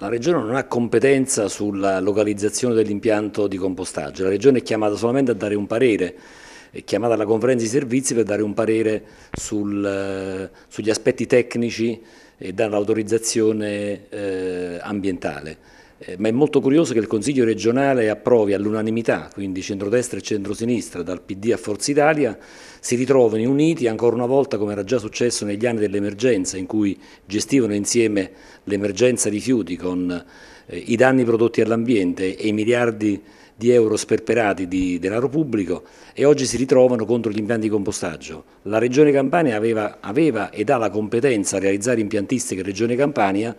La Regione non ha competenza sulla localizzazione dell'impianto di compostaggio, la Regione è chiamata solamente a dare un parere, è chiamata alla conferenza di servizi per dare un parere sul, sugli aspetti tecnici e dare l'autorizzazione eh, ambientale. Eh, ma è molto curioso che il Consiglio regionale approvi all'unanimità, quindi centrodestra e centrosinistra, dal PD a Forza Italia, si ritrovano uniti ancora una volta come era già successo negli anni dell'emergenza, in cui gestivano insieme l'emergenza rifiuti con eh, i danni prodotti all'ambiente e i miliardi di euro sperperati di denaro pubblico e oggi si ritrovano contro gli impianti di compostaggio. La Regione Campania aveva, aveva ed ha la competenza a realizzare impiantistiche Regione Campania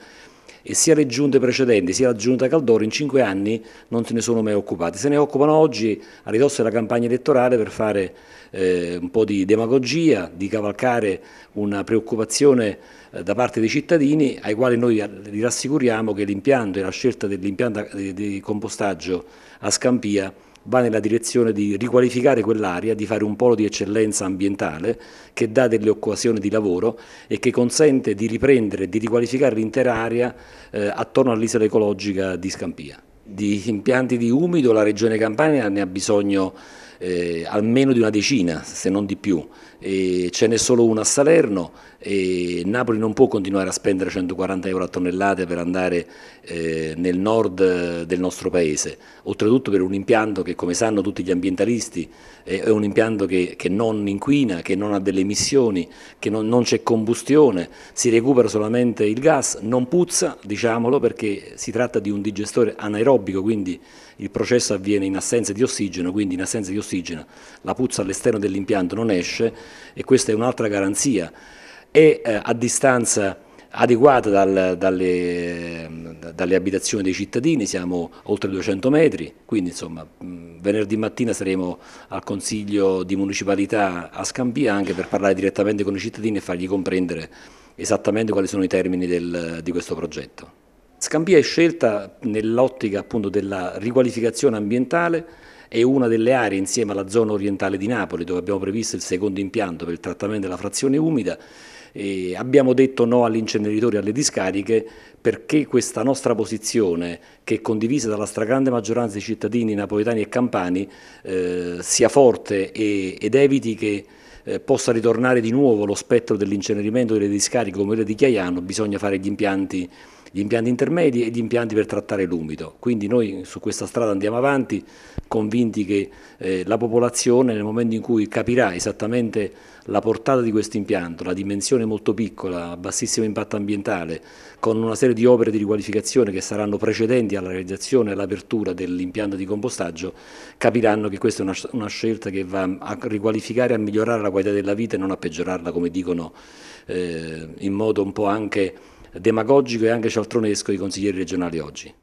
e sia le giunte precedenti sia la giunta Caldoro in cinque anni non se ne sono mai occupati. Se ne occupano oggi a ridosso della campagna elettorale per fare eh, un po' di demagogia, di cavalcare una preoccupazione eh, da parte dei cittadini ai quali noi li rassicuriamo che l'impianto e la scelta dell'impianto di compostaggio a Scampia va nella direzione di riqualificare quell'area, di fare un polo di eccellenza ambientale che dà delle occasioni di lavoro e che consente di riprendere e di riqualificare l'intera area eh, attorno all'isola ecologica di Scampia. Di impianti di umido la Regione Campania ne ha bisogno eh, almeno di una decina, se non di più. E ce n'è solo una a Salerno e Napoli non può continuare a spendere 140 euro a tonnellate per andare eh, nel nord eh, del nostro paese, oltretutto per un impianto che come sanno tutti gli ambientalisti è un impianto che, che non inquina, che non ha delle emissioni, che non, non c'è combustione, si recupera solamente il gas, non puzza, diciamolo, perché si tratta di un digestore anaerobico, quindi il processo avviene in assenza di ossigeno, quindi in assenza di ossigeno ossigena, la puzza all'esterno dell'impianto non esce e questa è un'altra garanzia. E eh, a distanza adeguata dal, dalle, dalle, abitazioni dei cittadini, siamo oltre 200 metri, quindi insomma venerdì mattina saremo al Consiglio di Municipalità a Scampia anche per parlare direttamente con i cittadini e fargli comprendere esattamente quali sono i termini del, di questo progetto. Scampia è scelta nell'ottica appunto della riqualificazione ambientale è una delle aree insieme alla zona orientale di Napoli dove abbiamo previsto il secondo impianto per il trattamento della frazione umida. E abbiamo detto no all'inceneritore e alle discariche perché questa nostra posizione, che è condivisa dalla stragrande maggioranza dei cittadini napoletani e campani, eh, sia forte e, ed eviti che eh, possa ritornare di nuovo lo spettro dell'incenerimento delle discariche come quelle di Chiaiano, bisogna fare gli impianti gli impianti intermedi e gli impianti per trattare l'umido. Quindi noi su questa strada andiamo avanti convinti che eh, la popolazione nel momento in cui capirà esattamente la portata di questo impianto, la dimensione molto piccola, bassissimo impatto ambientale, con una serie di opere di riqualificazione che saranno precedenti alla realizzazione e all'apertura dell'impianto di compostaggio, capiranno che questa è una, una scelta che va a riqualificare, e a migliorare la qualità della vita e non a peggiorarla come dicono eh, in modo un po' anche demagogico e anche cialtronesco i consiglieri regionali oggi.